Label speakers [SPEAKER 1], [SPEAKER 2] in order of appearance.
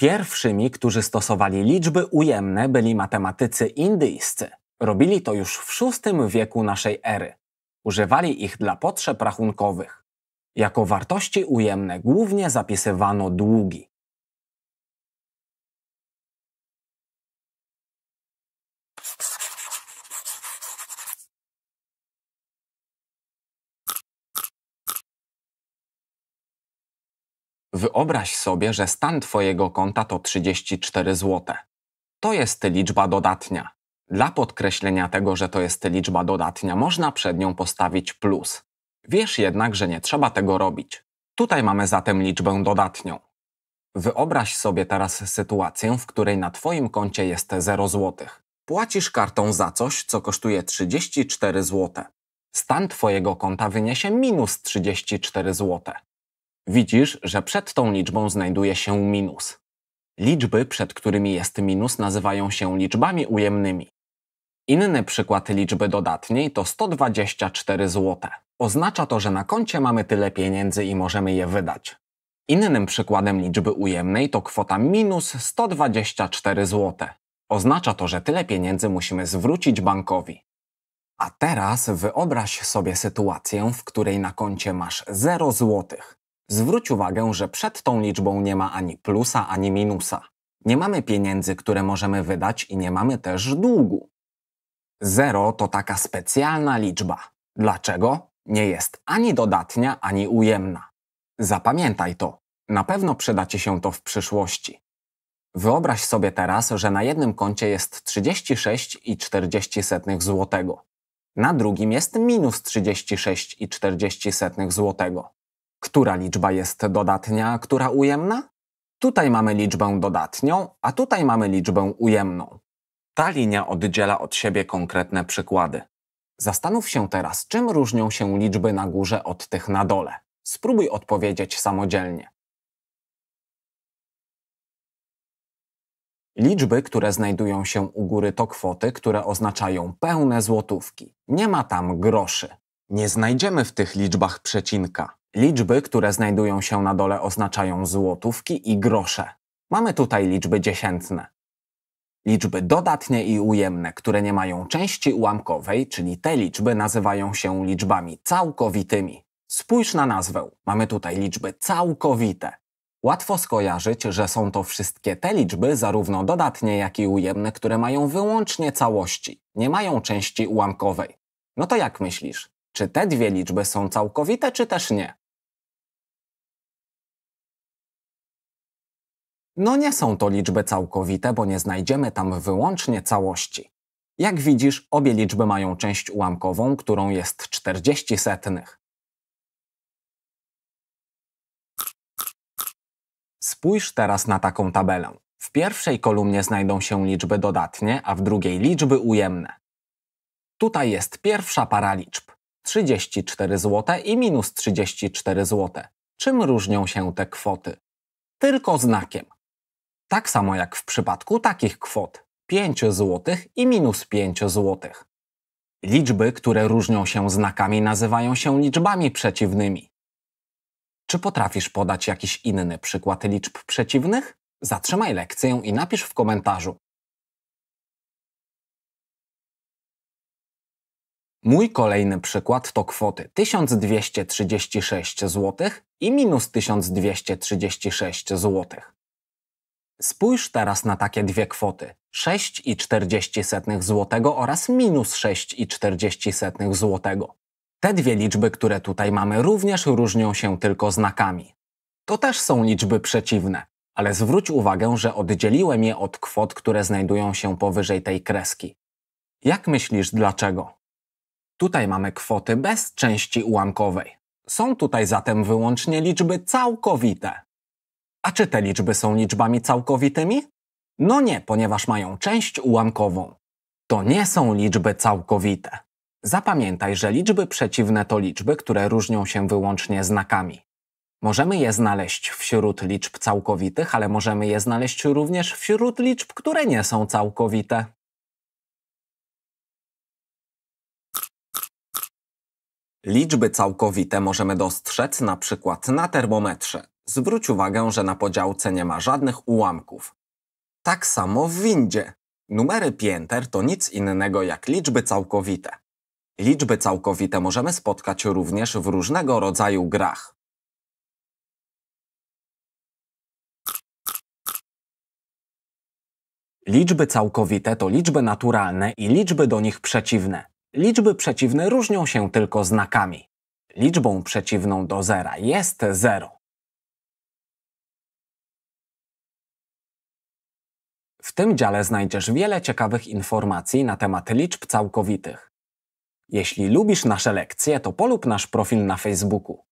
[SPEAKER 1] Pierwszymi, którzy stosowali liczby ujemne, byli matematycy indyjscy. Robili to już w VI wieku naszej ery. Używali ich dla potrzeb rachunkowych. Jako wartości ujemne głównie zapisywano długi. Wyobraź sobie, że stan Twojego konta to 34 zł. To jest liczba dodatnia. Dla podkreślenia tego, że to jest liczba dodatnia, można przed nią postawić plus. Wiesz jednak, że nie trzeba tego robić. Tutaj mamy zatem liczbę dodatnią. Wyobraź sobie teraz sytuację, w której na Twoim koncie jest 0 zł. Płacisz kartą za coś, co kosztuje 34 zł. Stan Twojego konta wyniesie minus 34 zł widzisz, że przed tą liczbą znajduje się minus. Liczby, przed którymi jest minus, nazywają się liczbami ujemnymi. Inny przykład liczby dodatniej to 124 zł. Oznacza to, że na koncie mamy tyle pieniędzy i możemy je wydać. Innym przykładem liczby ujemnej to kwota minus 124 zł. Oznacza to, że tyle pieniędzy musimy zwrócić bankowi. A teraz wyobraź sobie sytuację, w której na koncie masz 0 złotych. Zwróć uwagę, że przed tą liczbą nie ma ani plusa, ani minusa. Nie mamy pieniędzy, które możemy wydać i nie mamy też długu. Zero to taka specjalna liczba. Dlaczego? Nie jest ani dodatnia, ani ujemna. Zapamiętaj to. Na pewno przyda Ci się to w przyszłości. Wyobraź sobie teraz, że na jednym koncie jest 36,40 zł. Na drugim jest minus 36,40 zł. Która liczba jest dodatnia, a która ujemna? Tutaj mamy liczbę dodatnią, a tutaj mamy liczbę ujemną. Ta linia oddziela od siebie konkretne przykłady. Zastanów się teraz, czym różnią się liczby na górze od tych na dole. Spróbuj odpowiedzieć samodzielnie. Liczby, które znajdują się u góry, to kwoty, które oznaczają pełne złotówki. Nie ma tam groszy. Nie znajdziemy w tych liczbach przecinka. Liczby, które znajdują się na dole oznaczają złotówki i grosze. Mamy tutaj liczby dziesiętne. Liczby dodatnie i ujemne, które nie mają części ułamkowej, czyli te liczby nazywają się liczbami całkowitymi. Spójrz na nazwę. Mamy tutaj liczby całkowite. Łatwo skojarzyć, że są to wszystkie te liczby, zarówno dodatnie, jak i ujemne, które mają wyłącznie całości, nie mają części ułamkowej. No to jak myślisz? Czy te dwie liczby są całkowite, czy też nie? No nie są to liczby całkowite, bo nie znajdziemy tam wyłącznie całości. Jak widzisz, obie liczby mają część ułamkową, którą jest 40 setnych. Spójrz teraz na taką tabelę. W pierwszej kolumnie znajdą się liczby dodatnie, a w drugiej liczby ujemne. Tutaj jest pierwsza para liczb. 34 zł i minus 34 zł. Czym różnią się te kwoty? Tylko znakiem. Tak samo jak w przypadku takich kwot 5 zł i minus 5 zł. Liczby, które różnią się znakami, nazywają się liczbami przeciwnymi. Czy potrafisz podać jakiś inny przykład liczb przeciwnych? Zatrzymaj lekcję i napisz w komentarzu. Mój kolejny przykład to kwoty 1236 zł i minus 1236 zł. Spójrz teraz na takie dwie kwoty 6,40 zł oraz minus 6,40 zł. Te dwie liczby, które tutaj mamy, również różnią się tylko znakami. To też są liczby przeciwne, ale zwróć uwagę, że oddzieliłem je od kwot, które znajdują się powyżej tej kreski. Jak myślisz dlaczego? Tutaj mamy kwoty bez części ułamkowej. Są tutaj zatem wyłącznie liczby całkowite. A czy te liczby są liczbami całkowitymi? No nie, ponieważ mają część ułamkową. To nie są liczby całkowite. Zapamiętaj, że liczby przeciwne to liczby, które różnią się wyłącznie znakami. Możemy je znaleźć wśród liczb całkowitych, ale możemy je znaleźć również wśród liczb, które nie są całkowite. Liczby całkowite możemy dostrzec na przykład na termometrze. Zwróć uwagę, że na podziałce nie ma żadnych ułamków. Tak samo w windzie. Numery pięter to nic innego jak liczby całkowite. Liczby całkowite możemy spotkać również w różnego rodzaju grach. Liczby całkowite to liczby naturalne i liczby do nich przeciwne. Liczby przeciwne różnią się tylko znakami. Liczbą przeciwną do zera jest 0. W tym dziale znajdziesz wiele ciekawych informacji na temat liczb całkowitych. Jeśli lubisz nasze lekcje, to polub nasz profil na Facebooku.